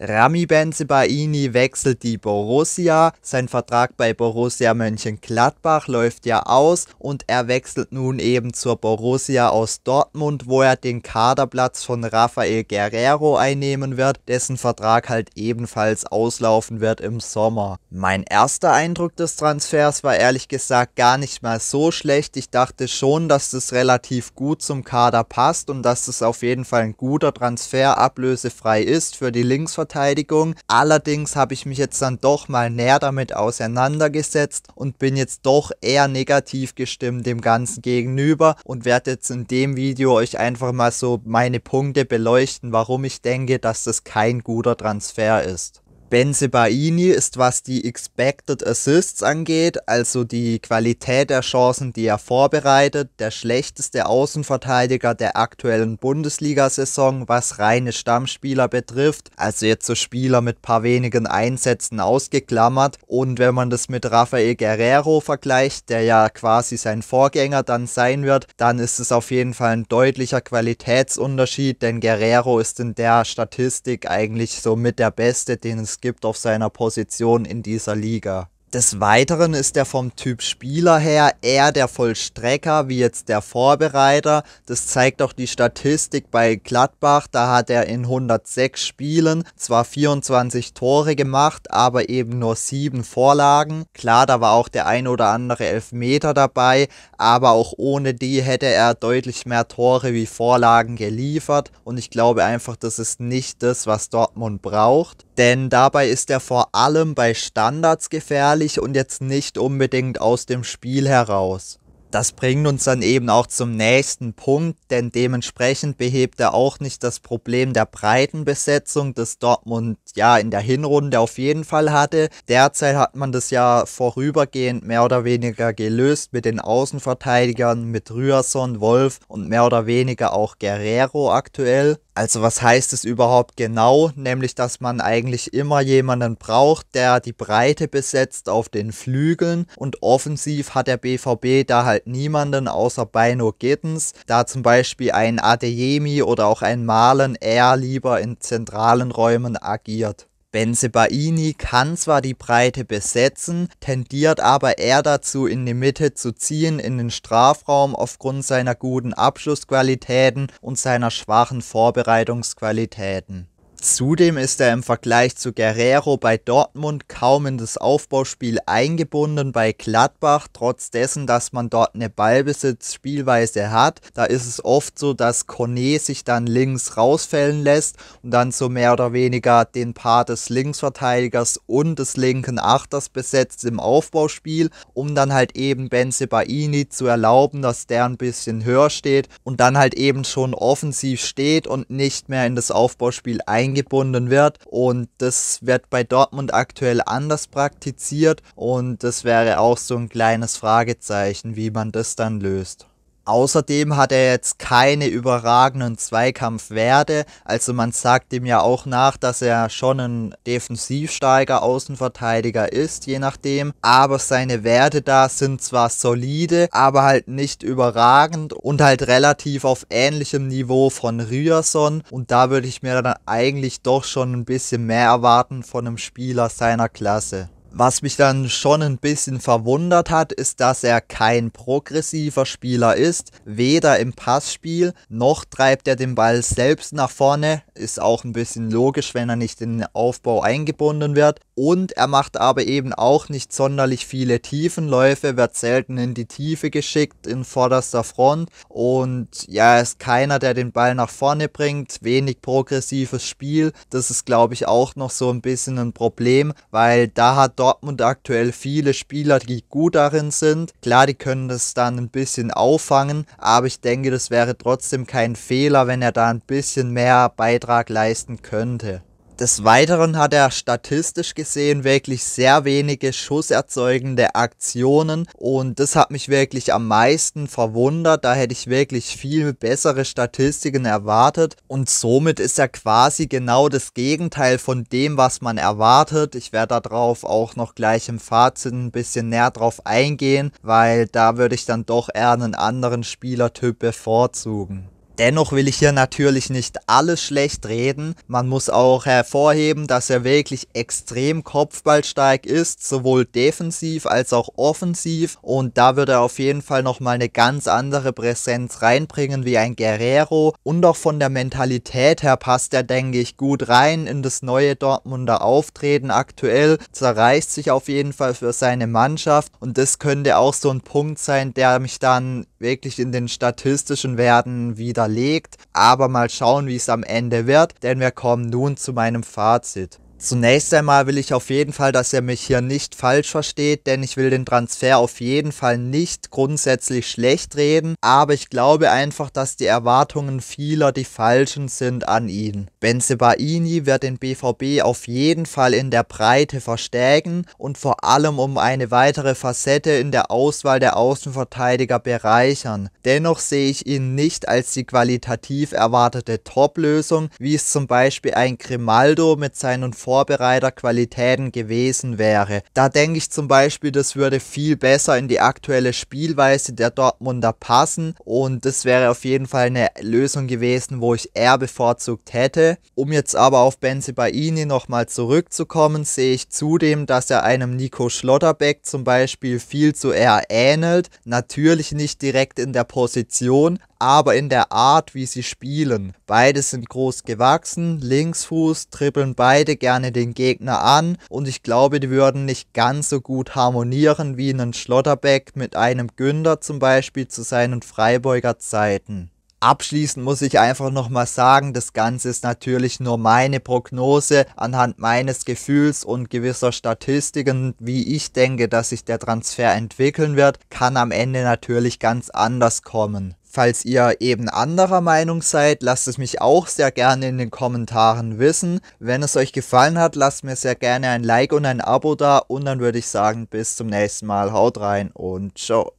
Rami Benzebaini wechselt die Borussia, sein Vertrag bei Borussia Mönchengladbach läuft ja aus und er wechselt nun eben zur Borussia aus Dortmund, wo er den Kaderplatz von Rafael Guerrero einnehmen wird, dessen Vertrag halt ebenfalls auslaufen wird im Sommer. Mein erster Eindruck des Transfers war ehrlich gesagt gar nicht mal so schlecht, ich dachte schon, dass das relativ gut zum Kader passt und dass es das auf jeden Fall ein guter Transfer ablösefrei ist für die Linksverteidigung Verteidigung. Allerdings habe ich mich jetzt dann doch mal näher damit auseinandergesetzt und bin jetzt doch eher negativ gestimmt dem Ganzen gegenüber und werde jetzt in dem Video euch einfach mal so meine Punkte beleuchten, warum ich denke, dass das kein guter Transfer ist. Benzebaini ist, was die Expected Assists angeht, also die Qualität der Chancen, die er vorbereitet, der schlechteste Außenverteidiger der aktuellen Bundesliga-Saison, was reine Stammspieler betrifft, also jetzt so Spieler mit paar wenigen Einsätzen ausgeklammert. Und wenn man das mit Rafael Guerrero vergleicht, der ja quasi sein Vorgänger dann sein wird, dann ist es auf jeden Fall ein deutlicher Qualitätsunterschied, denn Guerrero ist in der Statistik eigentlich so mit der Beste, den es gibt auf seiner Position in dieser Liga. Des Weiteren ist er vom Typ Spieler her eher der Vollstrecker wie jetzt der Vorbereiter. Das zeigt auch die Statistik bei Gladbach. Da hat er in 106 Spielen zwar 24 Tore gemacht, aber eben nur 7 Vorlagen. Klar, da war auch der ein oder andere Elfmeter dabei, aber auch ohne die hätte er deutlich mehr Tore wie Vorlagen geliefert. Und ich glaube einfach, das ist nicht das, was Dortmund braucht. Denn dabei ist er vor allem bei Standards gefährlich gefährlich und jetzt nicht unbedingt aus dem Spiel heraus das bringt uns dann eben auch zum nächsten Punkt, denn dementsprechend behebt er auch nicht das Problem der Breitenbesetzung, das Dortmund ja in der Hinrunde auf jeden Fall hatte. Derzeit hat man das ja vorübergehend mehr oder weniger gelöst mit den Außenverteidigern, mit Ryerson, Wolf und mehr oder weniger auch Guerrero aktuell. Also was heißt es überhaupt genau? Nämlich, dass man eigentlich immer jemanden braucht, der die Breite besetzt auf den Flügeln und offensiv hat der BVB da halt halt niemanden außer Bino Gittens, da zum Beispiel ein Adeyemi oder auch ein Malen eher lieber in zentralen Räumen agiert. Benzebaini kann zwar die Breite besetzen, tendiert aber eher dazu, in die Mitte zu ziehen, in den Strafraum aufgrund seiner guten Abschlussqualitäten und seiner schwachen Vorbereitungsqualitäten. Zudem ist er im Vergleich zu Guerrero bei Dortmund kaum in das Aufbauspiel eingebunden, bei Gladbach, trotz dessen, dass man dort eine Ballbesitzspielweise hat, da ist es oft so, dass Cornet sich dann links rausfällen lässt und dann so mehr oder weniger den Paar des Linksverteidigers und des linken Achters besetzt im Aufbauspiel, um dann halt eben Baini zu erlauben, dass der ein bisschen höher steht und dann halt eben schon offensiv steht und nicht mehr in das Aufbauspiel eingebunden eingebunden wird. Und das wird bei Dortmund aktuell anders praktiziert. Und das wäre auch so ein kleines Fragezeichen, wie man das dann löst. Außerdem hat er jetzt keine überragenden Zweikampfwerte. Also man sagt ihm ja auch nach, dass er schon ein defensiv Außenverteidiger ist, je nachdem. Aber seine Werte da sind zwar solide, aber halt nicht überragend und halt relativ auf ähnlichem Niveau von Ryerson. Und da würde ich mir dann eigentlich doch schon ein bisschen mehr erwarten von einem Spieler seiner Klasse. Was mich dann schon ein bisschen verwundert hat, ist, dass er kein progressiver Spieler ist, weder im Passspiel noch treibt er den Ball selbst nach vorne. Ist auch ein bisschen logisch, wenn er nicht in den Aufbau eingebunden wird. Und er macht aber eben auch nicht sonderlich viele Tiefenläufe, wird selten in die Tiefe geschickt in vorderster Front. Und ja, er ist keiner, der den Ball nach vorne bringt. Wenig progressives Spiel. Das ist, glaube ich, auch noch so ein bisschen ein Problem, weil da hat Dortmund aktuell viele Spieler, die gut darin sind. Klar, die können das dann ein bisschen auffangen, aber ich denke, das wäre trotzdem kein Fehler, wenn er da ein bisschen mehr Beitrag leisten könnte. Des Weiteren hat er statistisch gesehen wirklich sehr wenige schusserzeugende Aktionen und das hat mich wirklich am meisten verwundert. Da hätte ich wirklich viel bessere Statistiken erwartet und somit ist er quasi genau das Gegenteil von dem, was man erwartet. Ich werde darauf auch noch gleich im Fazit ein bisschen näher drauf eingehen, weil da würde ich dann doch eher einen anderen Spielertyp bevorzugen. Dennoch will ich hier natürlich nicht alles schlecht reden. Man muss auch hervorheben, dass er wirklich extrem kopfballstark ist, sowohl defensiv als auch offensiv. Und da wird er auf jeden Fall nochmal eine ganz andere Präsenz reinbringen wie ein Guerrero. Und auch von der Mentalität her passt er, denke ich, gut rein in das neue Dortmunder Auftreten aktuell. Zerreißt sich auf jeden Fall für seine Mannschaft. Und das könnte auch so ein Punkt sein, der mich dann wirklich in den statistischen Werten wieder verlegt, aber mal schauen, wie es am Ende wird, denn wir kommen nun zu meinem Fazit. Zunächst einmal will ich auf jeden Fall, dass er mich hier nicht falsch versteht, denn ich will den Transfer auf jeden Fall nicht grundsätzlich schlecht reden, aber ich glaube einfach, dass die Erwartungen vieler die falschen sind an ihn. Benzebaini wird den BVB auf jeden Fall in der Breite verstärken und vor allem um eine weitere Facette in der Auswahl der Außenverteidiger bereichern. Dennoch sehe ich ihn nicht als die qualitativ erwartete Top-Lösung, wie es zum Beispiel ein Grimaldo mit seinen Vorbereiterqualitäten gewesen wäre. Da denke ich zum Beispiel, das würde viel besser in die aktuelle Spielweise der Dortmunder passen und das wäre auf jeden Fall eine Lösung gewesen, wo ich eher bevorzugt hätte. Um jetzt aber auf Benzibaini nochmal zurückzukommen, sehe ich zudem, dass er einem Nico Schlotterbeck zum Beispiel viel zu eher ähnelt. Natürlich nicht direkt in der Position, aber in der Art, wie sie spielen. Beide sind groß gewachsen, Linksfuß, trippeln beide gerne den Gegner an und ich glaube, die würden nicht ganz so gut harmonieren wie einen Schlotterbeck mit einem Günder zum Beispiel zu seinen Freiburger Zeiten. Abschließend muss ich einfach nochmal sagen, das Ganze ist natürlich nur meine Prognose anhand meines Gefühls und gewisser Statistiken, wie ich denke, dass sich der Transfer entwickeln wird, kann am Ende natürlich ganz anders kommen. Falls ihr eben anderer Meinung seid, lasst es mich auch sehr gerne in den Kommentaren wissen. Wenn es euch gefallen hat, lasst mir sehr gerne ein Like und ein Abo da und dann würde ich sagen, bis zum nächsten Mal, haut rein und ciao.